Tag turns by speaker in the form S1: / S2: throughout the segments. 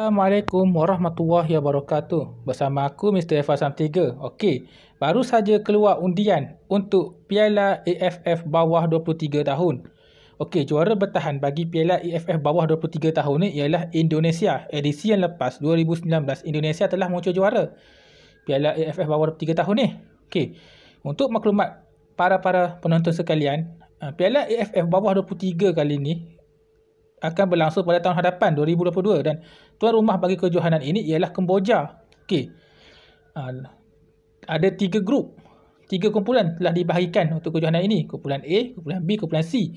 S1: Assalamualaikum warahmatullahi wabarakatuh. Bersama aku Mr. F Asam Okey, baru saja keluar undian untuk Piala AFF bawah 23 tahun. Okey, juara bertahan bagi Piala AFF bawah 23 tahun ni ialah Indonesia. Edisi yang lepas 2019 Indonesia telah muncul juara Piala AFF bawah 23 tahun ni. Okey. Untuk maklumat para-para penonton sekalian, eh, Piala AFF bawah 23 kali ni akan berlangsung pada tahun hadapan 2022 dan tuan rumah bagi kejohanan ini ialah Kemboja. Okey. Ah, ada tiga grup, tiga kumpulan telah dibahagikan untuk kejohanan ini. Kumpulan A, kumpulan B, kumpulan C.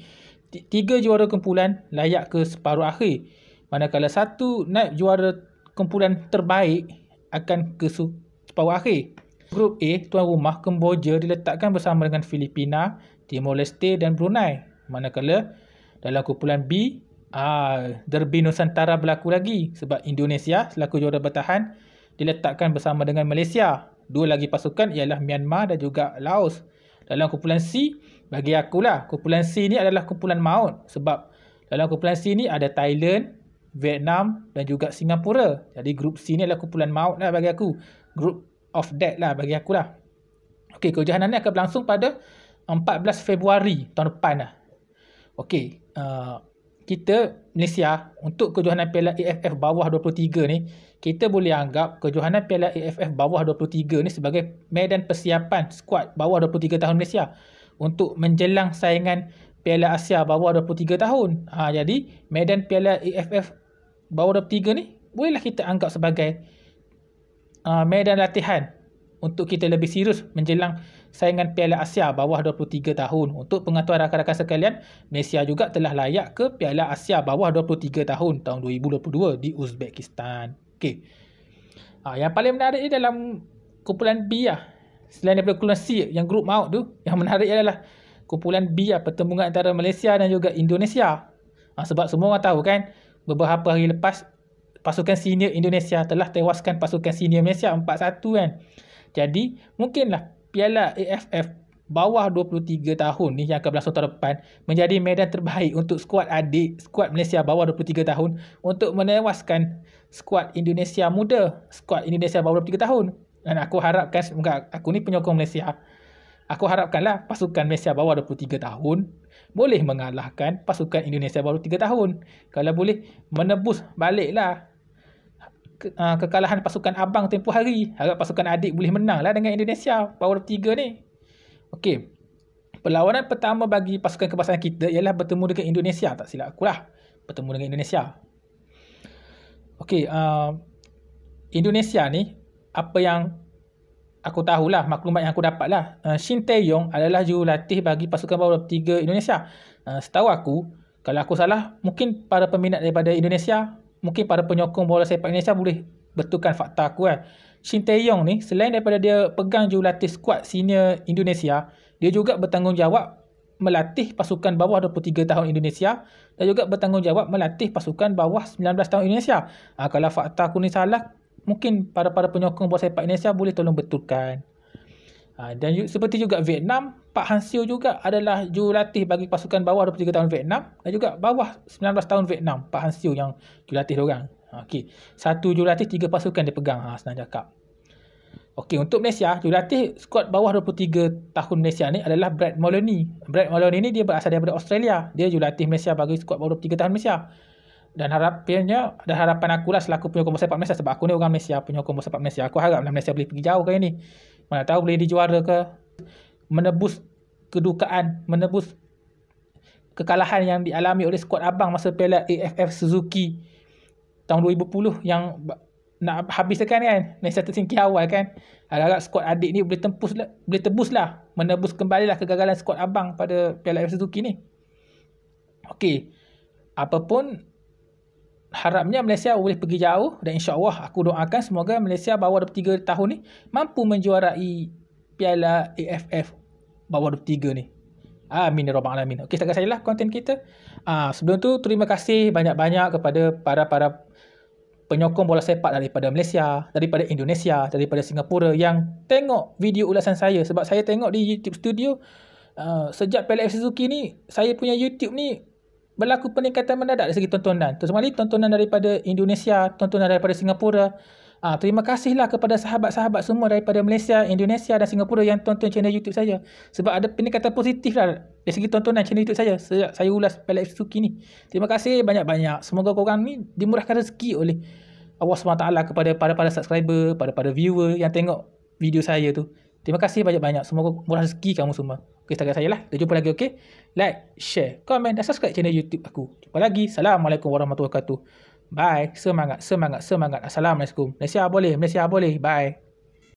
S1: Tiga juara kumpulan layak ke separuh akhir. Manakala satu naib juara kumpulan terbaik akan ke separuh akhir. Grup A, tuan rumah Kemboja diletakkan bersama dengan Filipina, Timor Leste dan Brunei. Manakala dalam kumpulan B, Ah, Derby Nusantara berlaku lagi sebab Indonesia selaku juara bertahan diletakkan bersama dengan Malaysia. Dua lagi pasukan ialah Myanmar dan juga Laos. Dalam kumpulan C, bagi akulah, kumpulan C ni adalah kumpulan maut sebab dalam kumpulan C ni ada Thailand, Vietnam dan juga Singapura. Jadi grup C ni adalah kumpulan maut lah bagi aku. Group of death lah bagi aku lah. Okey, kejohanan ni akan berlangsung pada 14 Februari tahun depan lah. Okey, uh, kita Malaysia untuk kejohanan Piala AFF bawah 23 ni kita boleh anggap kejohanan Piala AFF bawah 23 ni sebagai medan persiapan skuad bawah 23 tahun Malaysia untuk menjelang saingan Piala Asia bawah 23 tahun. Ha, jadi medan Piala AFF bawah 23 ni bolehlah kita anggap sebagai uh, medan latihan untuk kita lebih serius menjelang saingan Piala Asia bawah 23 tahun. Untuk pengetahuan rakan-rakan sekalian, Malaysia juga telah layak ke Piala Asia bawah 23 tahun tahun 2022 di Uzbekistan. Okey. Ha, yang paling menarik ni dalam kumpulan B lah. Selain daripada kumpulan C yang grup maut tu, yang menarik adalah kumpulan B lah, pertembungan antara Malaysia dan juga Indonesia. Ha, sebab semua orang tahu kan, beberapa hari lepas pasukan senior Indonesia telah tewaskan pasukan senior Malaysia 4-1 kan. Jadi mungkinlah Piala AFF bawah 23 tahun ni yang akan berlangsung tahun depan menjadi medan terbaik untuk skuad adik, skuad Malaysia bawah 23 tahun untuk menewaskan skuad Indonesia muda, skuad Indonesia bawah 23 tahun. Dan aku harapkan semoga aku ni penyokong Malaysia. Aku harapkanlah pasukan Malaysia bawah 23 tahun boleh mengalahkan pasukan Indonesia bawah 23 tahun. Kalau boleh menebus baliklah ke, uh, kekalahan pasukan abang tempoh hari. Harap pasukan adik boleh menang lah dengan Indonesia. Power 3 ni. Okey. Perlawanan pertama bagi pasukan kebangsaan kita ialah bertemu dengan Indonesia. Tak silap lah Bertemu dengan Indonesia. Okey. Uh, ah, Indonesia ni, apa yang aku tahulah, maklumat yang aku dapatlah. Uh, ah, Shin Tae-yong adalah jurulatih bagi pasukan Power 3 Indonesia. Uh, setahu aku, kalau aku salah, mungkin para peminat daripada Indonesia mungkin para penyokong bola sepak Indonesia boleh betulkan fakta aku kan. Shin Tae-yong ni selain daripada dia pegang jurulatih skuad senior Indonesia, dia juga bertanggungjawab melatih pasukan bawah 23 tahun Indonesia dan juga bertanggungjawab melatih pasukan bawah 19 tahun Indonesia. Ha, kalau fakta aku ni salah, mungkin para-para penyokong bola sepak Indonesia boleh tolong betulkan. Ah, dan seperti juga Vietnam, Pak Han Siu juga adalah jurulatih bagi pasukan bawah 23 tahun Vietnam dan juga bawah 19 tahun Vietnam, Pak Han Siu yang jurulatih diorang. Ah, okey. Satu jurulatih, tiga pasukan dia pegang. Ha, senang cakap. Okey, untuk Malaysia, jurulatih skuad bawah 23 tahun Malaysia ni adalah Brad Moloney. Brad Moloney ni dia berasal daripada Australia. Dia jurulatih Malaysia bagi skuad bawah 23 tahun Malaysia. Dan harapannya, dan harapan aku lah selaku penyokong bola sepak Malaysia sebab aku ni orang Malaysia, penyokong bola sepak Malaysia. Aku harap lah Malaysia boleh pergi jauh kali ni. Mana tahu boleh dijuara ke menebus kedukaan, menebus kekalahan yang dialami oleh skuad abang masa Piala AFF Suzuki tahun 2010 yang nak habiskan kan Manchester City tersingkir awal kan agak-agak skuad adik ni boleh tempus lah, boleh tebus lah menebus kembali lah kegagalan skuad abang pada Piala AFF Suzuki ni Okey, apapun harapnya Malaysia boleh pergi jauh dan insya-Allah aku doakan semoga Malaysia bawah 23 tahun ni mampu menjuarai Piala AFF bawah 23 ni. Amin ya rabbal alamin. Okey, setakat sajalah konten kita. Ah, sebelum tu terima kasih banyak-banyak kepada para-para penyokong bola sepak daripada Malaysia, daripada Indonesia, daripada Singapura yang tengok video ulasan saya sebab saya tengok di YouTube Studio Uh, sejak PLF Suzuki ni saya punya YouTube ni berlaku peningkatan mendadak dari segi tontonan. Terus kembali tontonan daripada Indonesia, tontonan daripada Singapura. Ha, terima kasihlah kepada sahabat-sahabat semua daripada Malaysia, Indonesia dan Singapura yang tonton channel YouTube saya. Sebab ada peningkatan positif lah dari segi tontonan channel YouTube saya. Sejak saya ulas Pelek Suki ni. Terima kasih banyak-banyak. Semoga korang ni dimurahkan rezeki oleh Allah SWT lah kepada para para subscriber, para para viewer yang tengok video saya tu. Terima kasih banyak-banyak. Semoga murah rezeki kamu semua ke Instagram saya lah. Kita jumpa lagi okay? Like, share, komen dan subscribe channel YouTube aku. Jumpa lagi. Assalamualaikum warahmatullahi wabarakatuh. Bye. Semangat, semangat, semangat. Assalamualaikum. Malaysia boleh, Malaysia boleh. Bye.